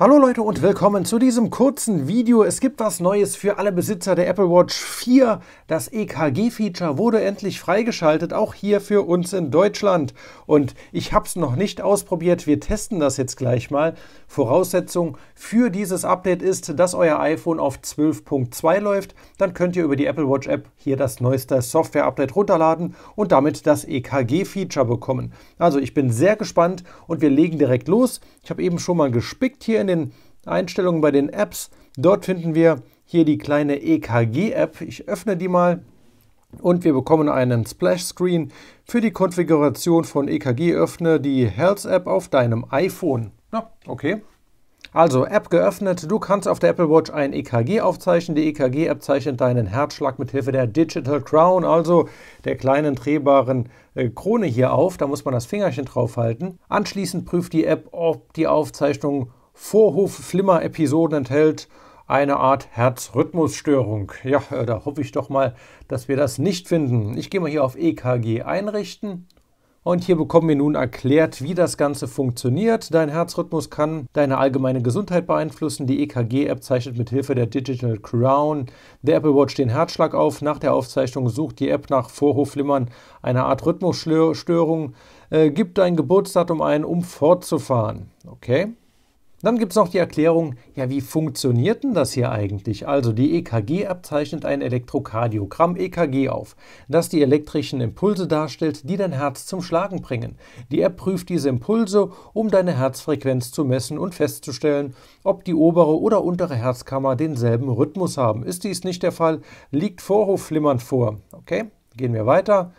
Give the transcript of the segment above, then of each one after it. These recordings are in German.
Hallo Leute und willkommen zu diesem kurzen Video. Es gibt was Neues für alle Besitzer der Apple Watch 4. Das EKG-Feature wurde endlich freigeschaltet, auch hier für uns in Deutschland. Und ich habe es noch nicht ausprobiert, wir testen das jetzt gleich mal. Voraussetzung für dieses Update ist, dass euer iPhone auf 12.2 läuft. Dann könnt ihr über die Apple Watch App hier das neueste Software-Update runterladen und damit das EKG-Feature bekommen. Also ich bin sehr gespannt und wir legen direkt los. Ich habe eben schon mal gespickt hier in den Einstellungen bei den Apps. Dort finden wir hier die kleine EKG-App. Ich öffne die mal und wir bekommen einen Splash-Screen für die Konfiguration von EKG. Öffne die Health-App auf deinem iPhone. Na, okay. Also, App geöffnet. Du kannst auf der Apple Watch ein EKG aufzeichnen. Die EKG-App zeichnet deinen Herzschlag mit Hilfe der Digital Crown, also der kleinen drehbaren äh, Krone hier auf. Da muss man das Fingerchen draufhalten. Anschließend prüft die App, ob die Aufzeichnung Vorhof-Flimmer-Episoden enthält eine Art Herzrhythmusstörung. Ja, äh, da hoffe ich doch mal, dass wir das nicht finden. Ich gehe mal hier auf EKG einrichten. Und hier bekommen wir nun erklärt, wie das Ganze funktioniert. Dein Herzrhythmus kann deine allgemeine Gesundheit beeinflussen. Die EKG-App zeichnet mit Hilfe der Digital Crown der Apple Watch den Herzschlag auf. Nach der Aufzeichnung sucht die App nach Vorhofflimmern eine Art Rhythmusstörung. Äh, gib dein Geburtsdatum ein, um fortzufahren. Okay. Dann gibt es noch die Erklärung, ja, wie funktioniert denn das hier eigentlich? Also die EKG-App zeichnet ein Elektrokardiogramm EKG auf, das die elektrischen Impulse darstellt, die dein Herz zum Schlagen bringen. Die App prüft diese Impulse, um deine Herzfrequenz zu messen und festzustellen, ob die obere oder untere Herzkammer denselben Rhythmus haben. Ist dies nicht der Fall, liegt Vorhof flimmernd vor. Okay, gehen wir weiter.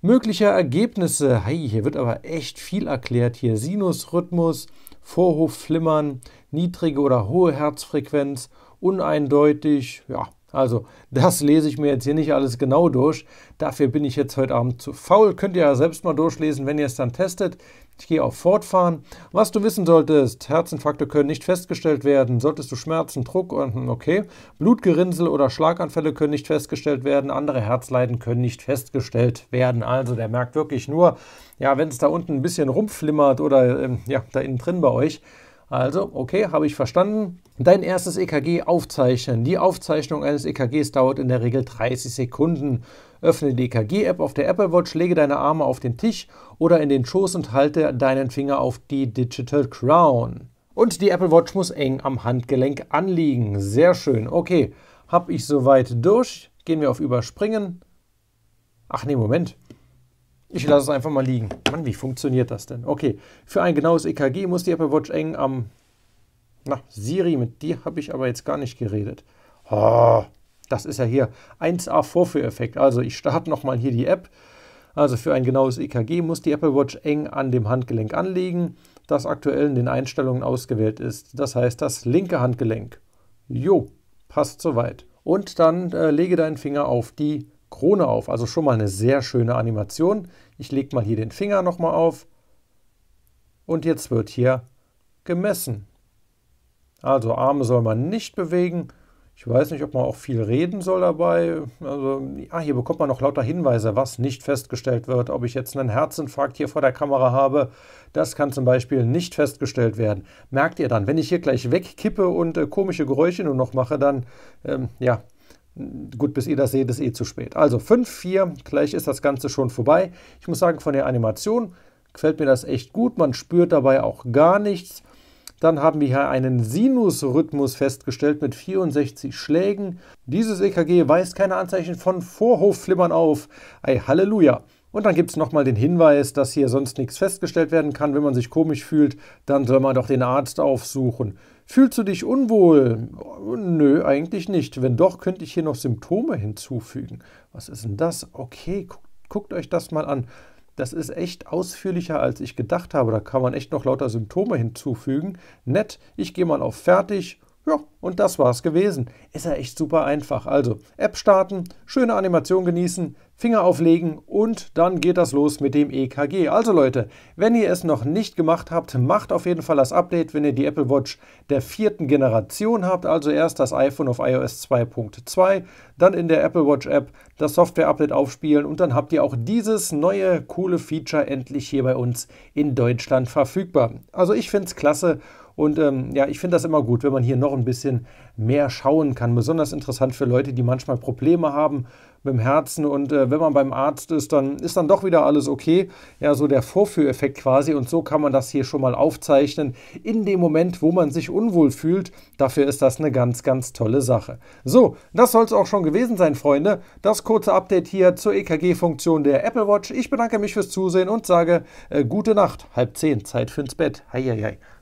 Mögliche Ergebnisse. Hey, hier wird aber echt viel erklärt. Hier Sinusrhythmus. Vorhofflimmern, niedrige oder hohe Herzfrequenz, uneindeutig, ja, also, das lese ich mir jetzt hier nicht alles genau durch. Dafür bin ich jetzt heute Abend zu faul. Könnt ihr ja selbst mal durchlesen, wenn ihr es dann testet. Ich gehe auf Fortfahren. Was du wissen solltest, Herzinfarkte können nicht festgestellt werden. Solltest du Schmerzen, Druck und hm, okay. Blutgerinnsel oder Schlaganfälle können nicht festgestellt werden. Andere Herzleiden können nicht festgestellt werden. Also, der merkt wirklich nur, ja, wenn es da unten ein bisschen rumflimmert oder ähm, ja, da innen drin bei euch. Also, okay, habe ich verstanden dein erstes EKG aufzeichnen. Die Aufzeichnung eines EKGs dauert in der Regel 30 Sekunden. Öffne die EKG-App auf der Apple Watch, lege deine Arme auf den Tisch oder in den Schoß und halte deinen Finger auf die Digital Crown. Und die Apple Watch muss eng am Handgelenk anliegen. Sehr schön. Okay, habe ich soweit durch. Gehen wir auf Überspringen. Ach nee, Moment. Ich lasse es einfach mal liegen. Mann, wie funktioniert das denn? Okay, für ein genaues EKG muss die Apple Watch eng am na, Siri, mit dir habe ich aber jetzt gar nicht geredet. Oh, das ist ja hier 1A Vorführeffekt. Also ich starte nochmal hier die App. Also für ein genaues EKG muss die Apple Watch eng an dem Handgelenk anliegen, das aktuell in den Einstellungen ausgewählt ist. Das heißt das linke Handgelenk. Jo, passt soweit. Und dann äh, lege deinen Finger auf die Krone auf. Also schon mal eine sehr schöne Animation. Ich lege mal hier den Finger nochmal auf. Und jetzt wird hier gemessen. Also Arme soll man nicht bewegen. Ich weiß nicht, ob man auch viel reden soll dabei. Also, ah, hier bekommt man noch lauter Hinweise, was nicht festgestellt wird. Ob ich jetzt einen Herzinfarkt hier vor der Kamera habe, das kann zum Beispiel nicht festgestellt werden. Merkt ihr dann, wenn ich hier gleich wegkippe und äh, komische Geräusche nur noch mache, dann, ähm, ja, gut, bis ihr das seht, ist eh zu spät. Also 5, 4, gleich ist das Ganze schon vorbei. Ich muss sagen, von der Animation gefällt mir das echt gut. Man spürt dabei auch gar nichts. Dann haben wir hier einen Sinusrhythmus festgestellt mit 64 Schlägen. Dieses EKG weist keine Anzeichen von Vorhofflimmern auf. Ei Halleluja! Und dann gibt es nochmal den Hinweis, dass hier sonst nichts festgestellt werden kann. Wenn man sich komisch fühlt, dann soll man doch den Arzt aufsuchen. Fühlst du dich unwohl? Nö, eigentlich nicht. Wenn doch, könnte ich hier noch Symptome hinzufügen. Was ist denn das? Okay, guckt, guckt euch das mal an. Das ist echt ausführlicher, als ich gedacht habe. Da kann man echt noch lauter Symptome hinzufügen. Nett, ich gehe mal auf Fertig ja, und das war's gewesen. Ist ja echt super einfach. Also App starten, schöne Animation genießen, Finger auflegen und dann geht das los mit dem EKG. Also Leute, wenn ihr es noch nicht gemacht habt, macht auf jeden Fall das Update, wenn ihr die Apple Watch der vierten Generation habt, also erst das iPhone auf iOS 2.2, dann in der Apple Watch App das Software-Update aufspielen und dann habt ihr auch dieses neue coole Feature endlich hier bei uns in Deutschland verfügbar. Also ich finde es klasse und ähm, ja, ich finde das immer gut, wenn man hier noch ein bisschen mehr schauen kann. Besonders interessant für Leute, die manchmal Probleme haben mit dem Herzen. Und äh, wenn man beim Arzt ist, dann ist dann doch wieder alles okay. Ja, so der Vorführeffekt quasi. Und so kann man das hier schon mal aufzeichnen. In dem Moment, wo man sich unwohl fühlt, dafür ist das eine ganz, ganz tolle Sache. So, das soll es auch schon gewesen sein, Freunde. Das kurze Update hier zur EKG-Funktion der Apple Watch. Ich bedanke mich fürs Zusehen und sage äh, gute Nacht. Halb zehn, Zeit fürs ins Bett. Heieiei. Hei.